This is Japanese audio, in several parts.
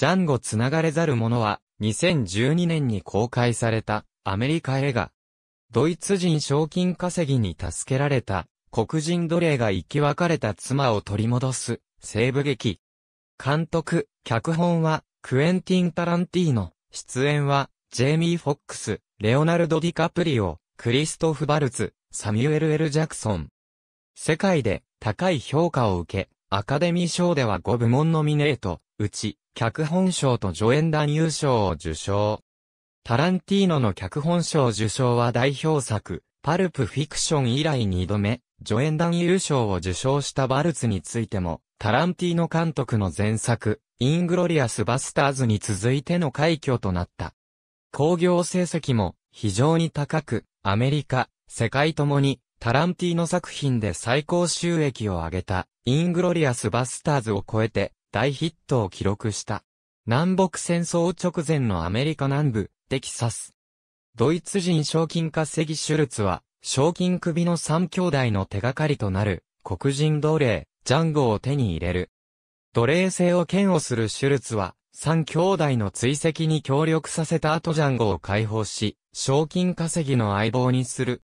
ジャンつながれざる者は、2012年に公開された、アメリカ映画。ドイツ人賞金稼ぎに助けられた、黒人奴隷が生き別れた妻を取り戻す、西部劇。監督、脚本は、クエンティン・タランティーノ。出演は、ジェイミー・フォックス、レオナルド・ディカプリオ、クリストフ・バルツ、サミュエル・エル・ジャクソン。世界で高い評価を受け、アカデミー賞では5部門ノミネート、うち脚本賞と助演男優賞を受賞。タランティーノの脚本賞受賞は代表作、パルプフィクション以来2度目、助演男優賞を受賞したバルツについても、タランティーノ監督の前作、イングロリアス・バスターズに続いての快挙となった。興行成績も非常に高く、アメリカ、世界ともに、タランティーノ作品で最高収益を上げた、イングロリアス・バスターズを超えて、大ヒットを記録した。南北戦争直前のアメリカ南部、テキサス。ドイツ人賞金稼ぎシュルツは、賞金首の三兄弟の手がかりとなる、黒人奴隷、ジャンゴを手に入れる。奴隷制を嫌悪するシュルツは、三兄弟の追跡に協力させた後ジャンゴを解放し、賞金稼ぎの相棒にする。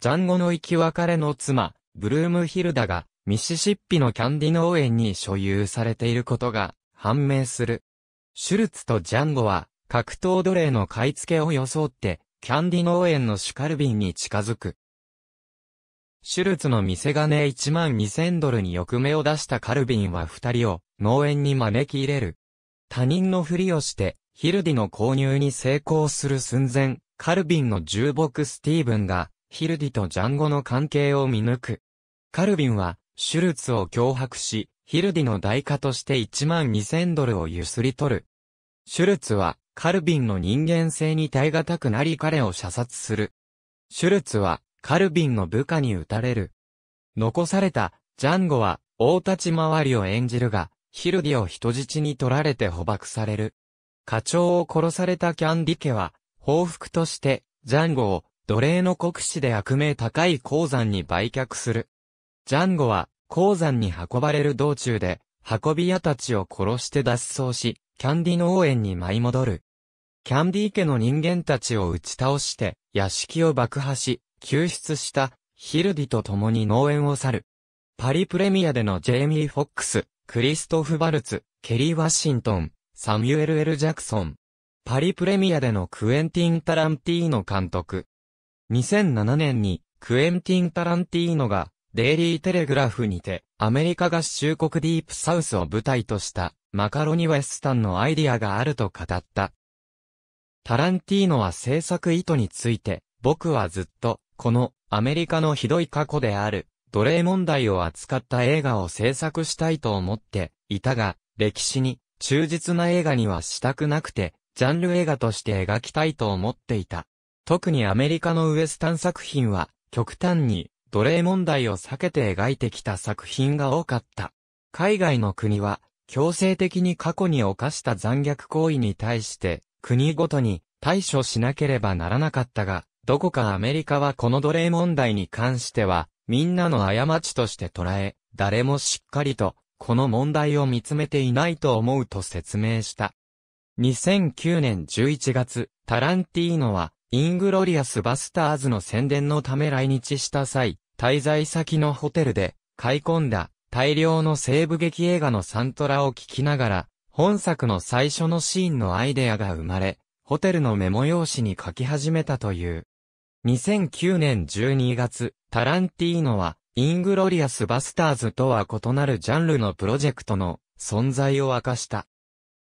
ジャンゴの生き別れの妻、ブルームヒルダが、ミシシッピのキャンディ農園に所有されていることが判明する。シュルツとジャンゴは格闘奴隷の買い付けを装ってキャンディ農園のシュカルビンに近づく。シュルツの見せ金1万2000ドルに欲目を出したカルビンは二人を農園に招き入れる。他人のふりをしてヒルディの購入に成功する寸前、カルビンの重木スティーブンがヒルディとジャンゴの関係を見抜く。カルビンはシュルツを脅迫し、ヒルディの代価として1万2000ドルをゆすり取る。シュルツは、カルビンの人間性に耐え難くなり彼を射殺する。シュルツは、カルビンの部下に撃たれる。残された、ジャンゴは、大立ち回りを演じるが、ヒルディを人質に取られて捕獲される。課長を殺されたキャンディ家は、報復として、ジャンゴを、奴隷の国士で悪名高い鉱山に売却する。ジャンゴは、鉱山に運ばれる道中で、運び屋たちを殺して脱走し、キャンディ農園に舞い戻る。キャンディ家の人間たちを打ち倒して、屋敷を爆破し、救出した、ヒルディと共に農園を去る。パリプレミアでのジェイミー・フォックス、クリストフ・バルツ、ケリー・ワシントン、サミュエル・エル・ジャクソン。パリプレミアでのクエンティン・タランティーノ監督。2007年に、クエンティン・タランティーノが、デイリーテレグラフにて、アメリカ合衆国ディープサウスを舞台とした、マカロニウェスタンのアイディアがあると語った。タランティーノは制作意図について、僕はずっと、この、アメリカのひどい過去である、奴隷問題を扱った映画を制作したいと思って、いたが、歴史に、忠実な映画にはしたくなくて、ジャンル映画として描きたいと思っていた。特にアメリカのウエスタン作品は、極端に奴隷問題を避けて描いてきた作品が多かった。海外の国は、強制的に過去に犯した残虐行為に対して、国ごとに対処しなければならなかったが、どこかアメリカはこの奴隷問題に関しては、みんなの過ちとして捉え、誰もしっかりと、この問題を見つめていないと思うと説明した。2009年11月、タランティーノは、イングロリアスバスターズの宣伝のため来日した際、滞在先のホテルで買い込んだ大量の西部劇映画のサントラを聴きながら、本作の最初のシーンのアイデアが生まれ、ホテルのメモ用紙に書き始めたという。2009年12月、タランティーノは、イングロリアス・バスターズとは異なるジャンルのプロジェクトの存在を明かした。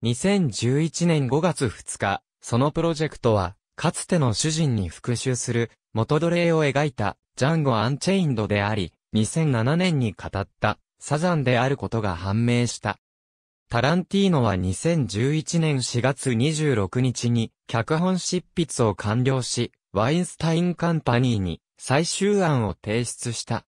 2011年5月2日、そのプロジェクトはかつての主人に復讐する元奴隷を描いたジャンゴ・アンチェインドであり、2007年に語ったサザンであることが判明した。タランティーノは2011年4月26日に脚本執筆を完了し、ワインスタインカンパニーに最終案を提出した。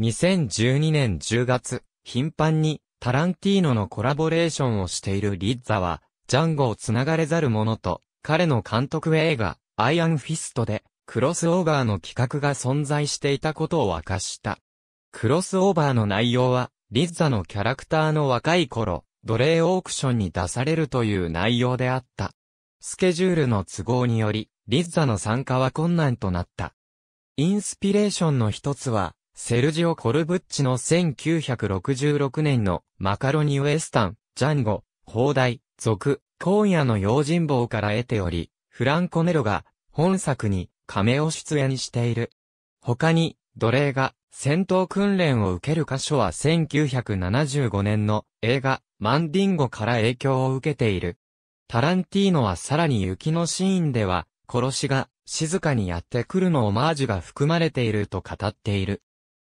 2012年10月、頻繁にタランティーノのコラボレーションをしているリッザは、ジャンゴをつながれざる者と彼の監督映画、アイアンフィストで、クロスオーバーの企画が存在していたことを明かした。クロスオーバーの内容は、リッザのキャラクターの若い頃、奴隷オークションに出されるという内容であった。スケジュールの都合により、リッザの参加は困難となった。インスピレーションの一つは、セルジオ・コルブッチの1966年のマカロニウエスタン、ジャンゴ、砲台、続、今夜の用心棒から得ており、フランコネロが本作に亀を出演している。他に、奴隷が戦闘訓練を受ける箇所は1975年の映画マンディンゴから影響を受けている。タランティーノはさらに雪のシーンでは、殺しが静かにやってくるのオマージュが含まれていると語っている。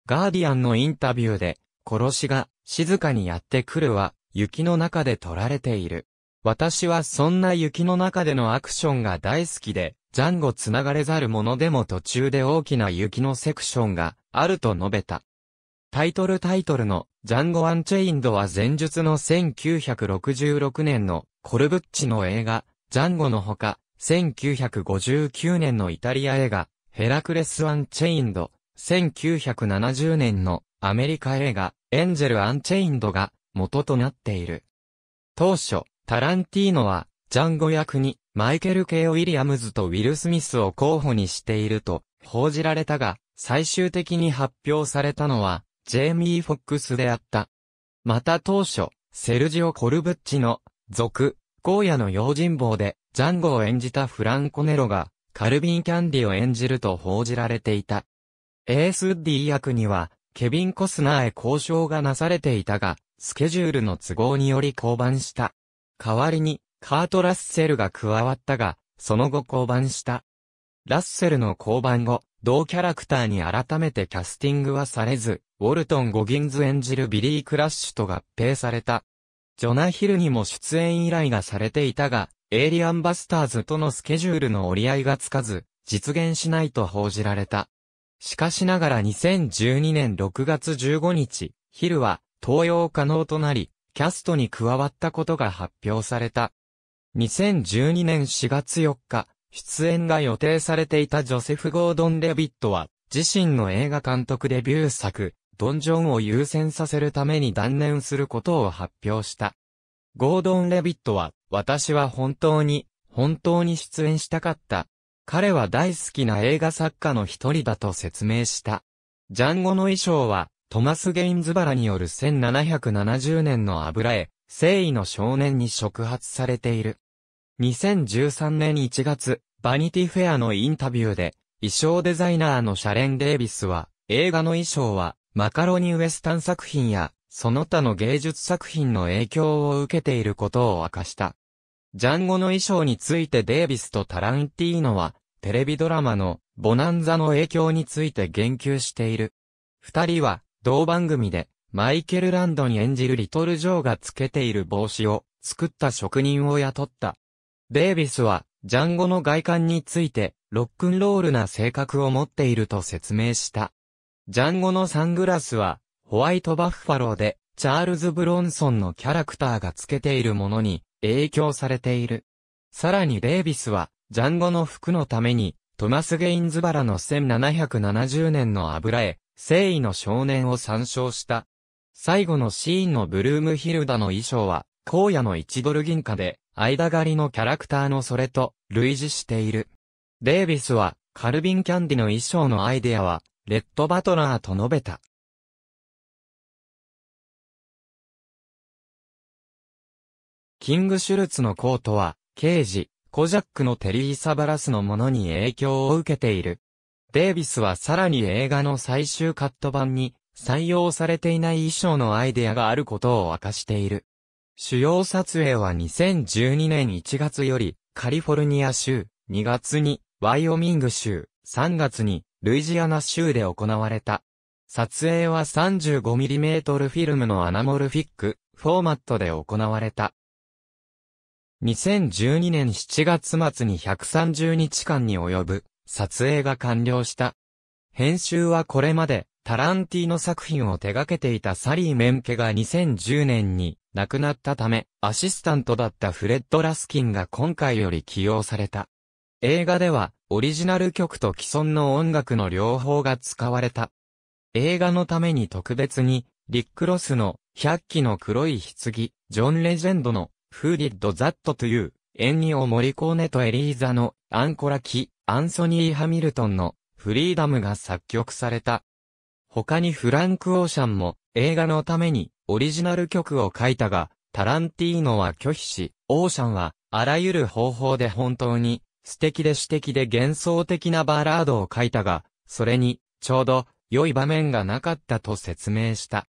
ガーディアンのインタビューで、殺しが静かにやってくるは雪の中で撮られている。私はそんな雪の中でのアクションが大好きで、ジャンつながれざるものでも途中で大きな雪のセクションがあると述べた。タイトルタイトルのジャンゴ・アンチェインドは前述の1966年のコルブッチの映画ジャンゴのほか1959年のイタリア映画ヘラクレス・アンチェインド1970年のアメリカ映画エンジェル・アンチェインドが元となっている。当初、タランティーノは、ジャンゴ役に、マイケル・ケイ・ウィリアムズとウィル・スミスを候補にしていると、報じられたが、最終的に発表されたのは、ジェイミー・フォックスであった。また当初、セルジオ・コルブッチの、続、荒野の用心棒で、ジャンゴを演じたフランコネロが、カルビン・キャンディを演じると報じられていた。エース・ウッディ役には、ケビン・コスナーへ交渉がなされていたが、スケジュールの都合により降板した。代わりに、カート・ラッセルが加わったが、その後降板した。ラッセルの降板後、同キャラクターに改めてキャスティングはされず、ウォルトン・ゴギンズ演じるビリー・クラッシュと合併された。ジョナヒルにも出演依頼がされていたが、エイリアンバスターズとのスケジュールの折り合いがつかず、実現しないと報じられた。しかしながら2012年6月15日、ヒルは、投用可能となり、キャストに加わったことが発表された。2012年4月4日、出演が予定されていたジョセフ・ゴードン・レビットは、自身の映画監督デビュー作、ドン・ジョンを優先させるために断念することを発表した。ゴードン・レビットは、私は本当に、本当に出演したかった。彼は大好きな映画作家の一人だと説明した。ジャンゴの衣装は、トマス・ゲインズバラによる1770年の油絵、誠意の少年に触発されている。2013年1月、バニティフェアのインタビューで、衣装デザイナーのシャレン・デイビスは、映画の衣装は、マカロニウエスタン作品や、その他の芸術作品の影響を受けていることを明かした。ジャンゴの衣装についてデイビスとタランティーノは、テレビドラマのボナンザの影響について言及している。二人は、同番組で、マイケル・ランドに演じるリトル・ジョーがつけている帽子を作った職人を雇った。デイビスは、ジャンゴの外観について、ロックンロールな性格を持っていると説明した。ジャンゴのサングラスは、ホワイトバッファローで、チャールズ・ブロンソンのキャラクターがつけているものに影響されている。さらにデイビスは、ジャンゴの服のために、トマス・ゲインズバラの1770年の油絵、正意の少年を参照した。最後のシーンのブルームヒルダの衣装は、荒野の1ドル銀貨で、間狩りのキャラクターのそれと、類似している。デイビスは、カルビン・キャンディの衣装のアイデアは、レッド・バトラーと述べた。キング・シュルツのコートは、刑事、コジャックのテリー・サバラスのものに影響を受けている。デイビスはさらに映画の最終カット版に採用されていない衣装のアイデアがあることを明かしている。主要撮影は2012年1月よりカリフォルニア州、2月にワイオミング州、3月にルイジアナ州で行われた。撮影は 35mm フィルムのアナモルフィックフォーマットで行われた。2012年7月末に130日間に及ぶ撮影が完了した。編集はこれまで、タランティーノ作品を手掛けていたサリー・メンケが2010年に亡くなったため、アシスタントだったフレッド・ラスキンが今回より起用された。映画では、オリジナル曲と既存の音楽の両方が使われた。映画のために特別に、リック・ロスの、100機の黒い棺、ジョン・レジェンドの、フーディッド・ザットというエンニオ・モリコーネとエリーザのアンコラキ、アンソニー・ハミルトンのフリーダムが作曲された。他にフランク・オーシャンも映画のためにオリジナル曲を書いたが、タランティーノは拒否し、オーシャンはあらゆる方法で本当に素敵で詩的で幻想的なバラードを書いたが、それにちょうど良い場面がなかったと説明した。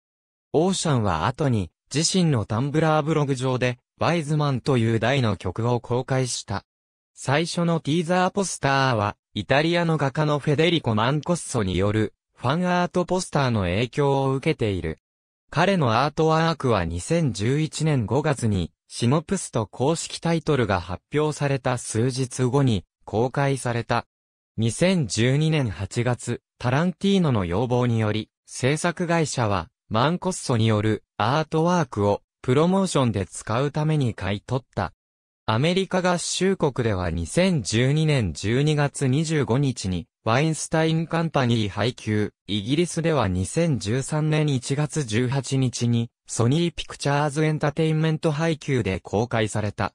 オーシャンは後に自身のタンブラーブログ上でワイズマンという題の曲を公開した。最初のティーザーポスターは、イタリアの画家のフェデリコ・マンコッソによる、ファンアートポスターの影響を受けている。彼のアートワークは2011年5月に、シノプスと公式タイトルが発表された数日後に、公開された。2012年8月、タランティーノの要望により、制作会社は、マンコッソによるアートワークをプロモーションで使うために買い取った。アメリカ合衆国では2012年12月25日に、ワインスタインカンパニー配給、イギリスでは2013年1月18日に、ソニーピクチャーズエンタテインメント配給で公開された。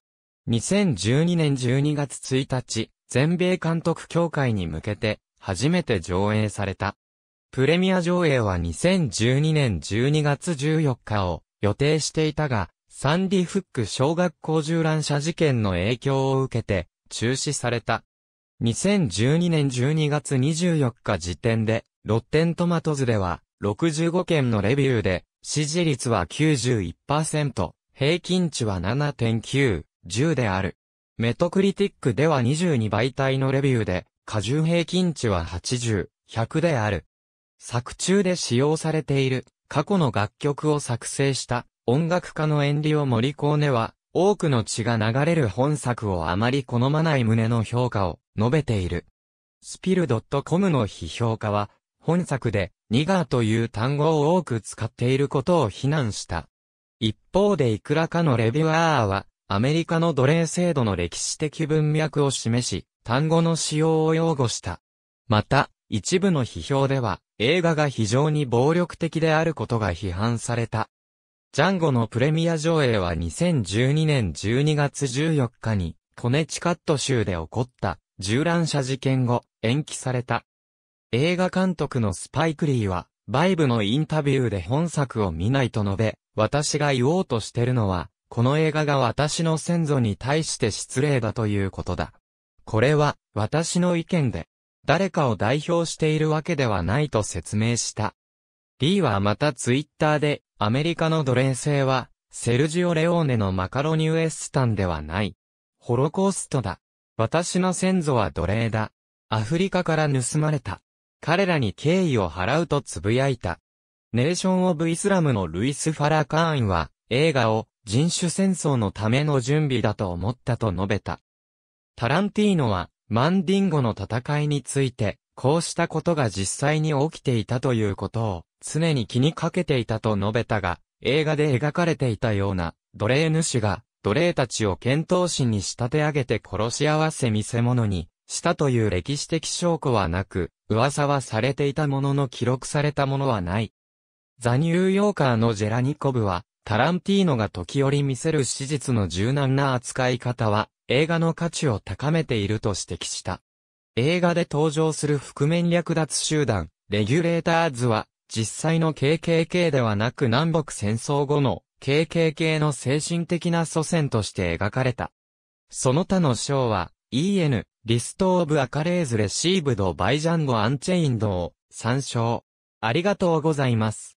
2012年12月1日、全米監督協会に向けて、初めて上映された。プレミア上映は2012年12月14日を予定していたが、サンディフック小学校銃乱射事件の影響を受けて、中止された。2012年12月24日時点で、ロッテントマトズでは、65件のレビューで、支持率は91%、平均値は7.9、10である。メトクリティックでは22倍体のレビューで、過重平均値は80、100である。作中で使用されている過去の楽曲を作成した音楽家のエンリオ・モリコーネは、多くの血が流れる本作をあまり好まない旨の評価を述べている。スピル .com の批評家は、本作で、ニガーという単語を多く使っていることを非難した。一方でいくらかのレビュアーは、アメリカの奴隷制度の歴史的文脈を示し、単語の使用を擁護した。また、一部の批評では、映画が非常に暴力的であることが批判された。ジャンゴのプレミア上映は2012年12月14日に、コネチカット州で起こった、銃乱射事件後、延期された。映画監督のスパイク・リーは、バイブのインタビューで本作を見ないと述べ、私が言おうとしてるのは、この映画が私の先祖に対して失礼だということだ。これは、私の意見で、誰かを代表しているわけではないと説明した。リーはまたツイッターで、アメリカの奴隷制は、セルジオ・レオーネのマカロニウエスタンではない。ホロコーストだ。私の先祖は奴隷だ。アフリカから盗まれた。彼らに敬意を払うと呟いた。ネーション・オブ・イスラムのルイス・ファラ・カーンは、映画を人種戦争のための準備だと思ったと述べた。タランティーノは、マンディンゴの戦いについて、こうしたことが実際に起きていたということを常に気にかけていたと述べたが、映画で描かれていたような奴隷主が奴隷たちを剣闘士に仕立て上げて殺し合わせ見せ物にしたという歴史的証拠はなく、噂はされていたものの記録されたものはない。ザ・ニューヨーカーのジェラニコブは、タランティーノが時折見せる史実の柔軟な扱い方は、映画の価値を高めていると指摘した。映画で登場する覆面略奪集団、レギュレーターズは、実際の KKK ではなく南北戦争後の KKK の精神的な祖先として描かれた。その他の章は、EN、リスト・オブ・アカレーズ・レシーブド・バイジャンゴ・アンチェインドを参照。ありがとうございます。